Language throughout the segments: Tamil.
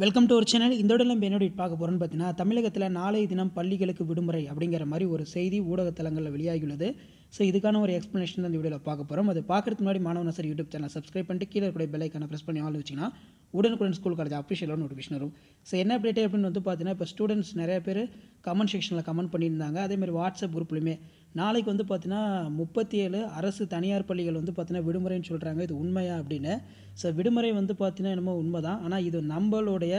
வெல்கம் டு ஒரு சேனல் இந்த நம்ம என்னோட பார்க்க போகிறோன்னு பார்த்தீங்கன்னா தமிழகத்தில் நாளைய தினம் பள்ளிகளுக்கு விடுமுறை அப்படிங்கிற மாதிரி ஒரு செய்தி ஊடகத்தலங்களில் வெளியாகியுள்ளது ஸோ இதுக்கான ஒரு எக்ஸ்ப்ளனேஷன் அந்த வீடியோவில் பார்க்க போகிறோம் அது பார்க்குறதுக்கு முன்னாடி மாணவன் சார் யூடியூப் சேனல் சப்ஸ்கிரைப் பண்ணிட்டு கீழே கூட பெல்லைக்கான ப்ரெஸ் பண்ணி ஆள் வச்சிங்கன்னா உடனுக்குடன் ஸ்கூல் காலேஜ் அஃபிஷியலாக நோட்டிஃபிகேஷன் வரும் ஸோ என்ன அப்டேட் அப்படின்னு வந்து பார்த்தீங்கன்னா இப்போ ஸ்டூடெண்ட்ஸ் நிறைய பேர் கமெண்ட் செக்ஷனில் கமெண்ட் பண்ணியிருந்தாங்க அதேமாதிரி வாட்ஸ்அப் குரூப்லையுமே நாளைக்கு வந்து பார்த்தீங்கன்னா முப்பத்தி ஏழு அரசு தனியார் பள்ளிகள் வந்து பார்த்தீங்கன்னா விடுமுறைன்னு சொல்கிறாங்க இது உண்மையா அப்படின்னு ஸோ விடுமுறை வந்து பார்த்தீங்கன்னா என்னமோ உண்மை தான் ஆனால் இது நம்மளுடைய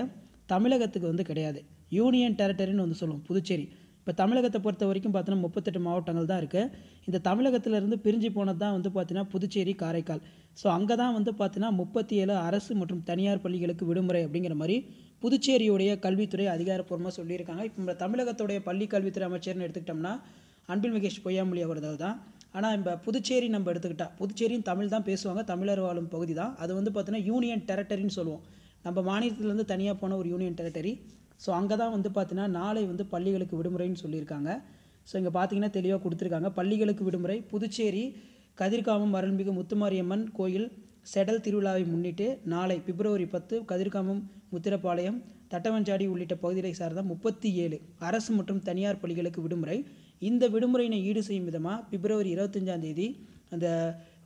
தமிழகத்துக்கு வந்து கிடையாது யூனியன் டெரிட்டரின்னு வந்து சொல்லுவோம் புதுச்சேரி இப்போ தமிழகத்தை பொறுத்த வரைக்கும் பார்த்தோன்னா முப்பத்தெட்டு மாவட்டங்கள் தான் இருக்குது இந்த தமிழகத்திலேருந்து பிரிஞ்சு போனது தான் வந்து பார்த்தீங்கன்னா புதுச்சேரி காரைக்கால் ஸோ அங்கே தான் வந்து பார்த்தீங்கன்னா முப்பத்தி ஏழு அரசு மற்றும் தனியார் பள்ளிகளுக்கு விடுமுறை அப்படிங்கிற மாதிரி புதுச்சேரியுடைய கல்வித்துறை அதிகாரப்பூர்வமாக சொல்லியிருக்காங்க இப்போ நம்ம தமிழகத்துடைய பள்ளி கல்வித்துறை அமைச்சர்னு எடுத்துக்கிட்டோம்னா அன்பில் மகேஷ் பொய்யாமொழி அவர்கள் தான் ஆனால் இப்போ புதுச்சேரி நம்ம எடுத்துக்கிட்டால் புதுச்சேரியும் தமிழ் தான் பேசுவாங்க தமிழர் வாழும் பகுதி தான் அது வந்து பார்த்தீங்கன்னா யூனியன் டெரட்டரின்னு சொல்லுவோம் நம்ம மாநிலத்திலேருந்து தனியாக போன ஒரு யூனியன் டெரிட்டரி ஸோ அங்கே தான் வந்து பார்த்தீங்கன்னா நாளை வந்து பள்ளிகளுக்கு விடுமுறைன்னு சொல்லியிருக்காங்க ஸோ இங்கே பார்த்தீங்கன்னா தெளிவாக கொடுத்துருக்காங்க பள்ளிகளுக்கு விடுமுறை புதுச்சேரி கதிர்காமம் அருள்மிகு முத்துமாரியம்மன் கோயில் செடல் திருவிழாவை முன்னிட்டு நாளை பிப்ரவரி பத்து கதிர்காமம் முத்திரப்பாளையம் தட்டவஞ்சாடி உள்ளிட்ட பகுதிகளை சார்ந்த முப்பத்தி ஏழு அரசு மற்றும் தனியார் பள்ளிகளுக்கு விடுமுறை இந்த விடுமுறையினை ஈடு செய்யும் விதமாக பிப்ரவரி இருபத்தஞ்சாம் தேதி அந்த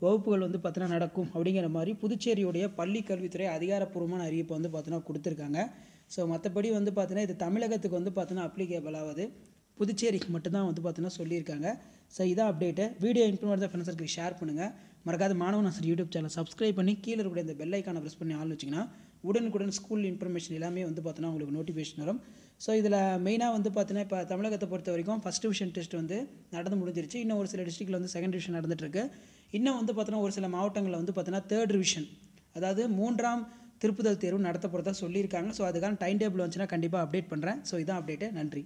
வகுப்புகள் வந்து பார்த்தீங்கன்னா நடக்கும் அப்படிங்கிற மாதிரி புதுச்சேரியுடைய பள்ளி கல்வித்துறை அதிகாரப்பூர்வமான அறிவிப்பை வந்து பார்த்தீங்கன்னா கொடுத்துருக்காங்க ஸோ மற்றபடி வந்து பார்த்தீங்கன்னா இது தமிழகத்துக்கு வந்து பார்த்தீங்கன்னா அப்ளிகேபிள் ஆகுது புதுச்சேரிக்கு மட்டும்தான் வந்து பார்த்தீங்கன்னா சொல்லியிருக்காங்க ஸோ இதான் அப்டேட்டு வீடியோ இம்ப்ரூவ் ஃப்ரெண்ட்ஸுக்கு ஷேர் பண்ணுங்கள் மறக்காத மாணவன் ஆசிரியர் யூடியூப் சேனல் சப்ஸ்கிரைப் பண்ணி கீழே இருக்கக்கூடிய இந்த பெல் ஐக்கானை ப்ரெஸ் பண்ணி ஆள் வச்சிங்கன்னா உடனுக்குடன் ஸ்கூல் இன்ஃபர்மேஷன் எல்லாமே வந்து பார்த்தோன்னா உங்களுக்கு நோட்டிஃபிகேஷன் வரும் ஸோ இதில் மெயினாக வந்து பார்த்தீங்கன்னா இப்போ தமிழகத்தை பொறுத்த வரைக்கும் ஃபஸ்ட் டிவிஷன் டெஸ்ட் வந்து நடந்து முடிஞ்சிருச்சு இன்னும் ஒரு சில டிஸ்ட்ரிக்டில் வந்து செகண்ட் டிவிஷன் நடந்துகிட்ருக்கு இன்னும் வந்து பார்த்தோன்னா ஒரு சில மாவட்டங்களில் வந்து பார்த்தீங்கன்னா தேர்ட் டிவிஷன் அதாவது மூன்றாம் திருப்புதல் தேர்வு நடத்தப்படுறதா சொல்லியிருக்காங்க ஸோ அதுக்கான டைம் டேபிள் வந்துச்சுன்னா கண்டிப்பாக அப்டேட் பண்ணுறேன் ஸோ இதான் அப்டேட்டு நன்றி